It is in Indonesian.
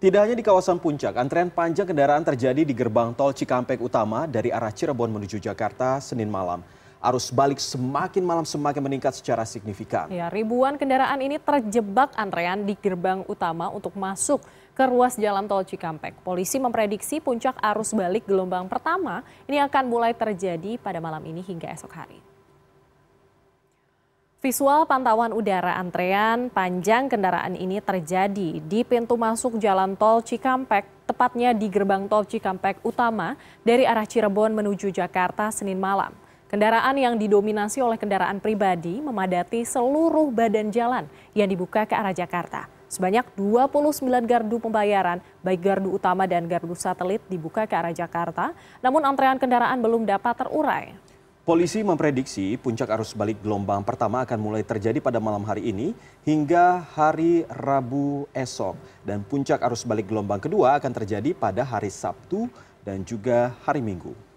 Tidak hanya di kawasan puncak, antrean panjang kendaraan terjadi di gerbang tol Cikampek Utama dari arah Cirebon menuju Jakarta Senin malam. Arus balik semakin malam semakin meningkat secara signifikan. Ya, ribuan kendaraan ini terjebak antrean di gerbang utama untuk masuk ke ruas jalan tol Cikampek. Polisi memprediksi puncak arus balik gelombang pertama ini akan mulai terjadi pada malam ini hingga esok hari. Visual pantauan udara antrean panjang kendaraan ini terjadi di pintu masuk jalan tol Cikampek, tepatnya di gerbang tol Cikampek utama dari arah Cirebon menuju Jakarta Senin malam. Kendaraan yang didominasi oleh kendaraan pribadi memadati seluruh badan jalan yang dibuka ke arah Jakarta. Sebanyak 29 gardu pembayaran, baik gardu utama dan gardu satelit dibuka ke arah Jakarta, namun antrean kendaraan belum dapat terurai. Polisi memprediksi puncak arus balik gelombang pertama akan mulai terjadi pada malam hari ini hingga hari Rabu esok. Dan puncak arus balik gelombang kedua akan terjadi pada hari Sabtu dan juga hari Minggu.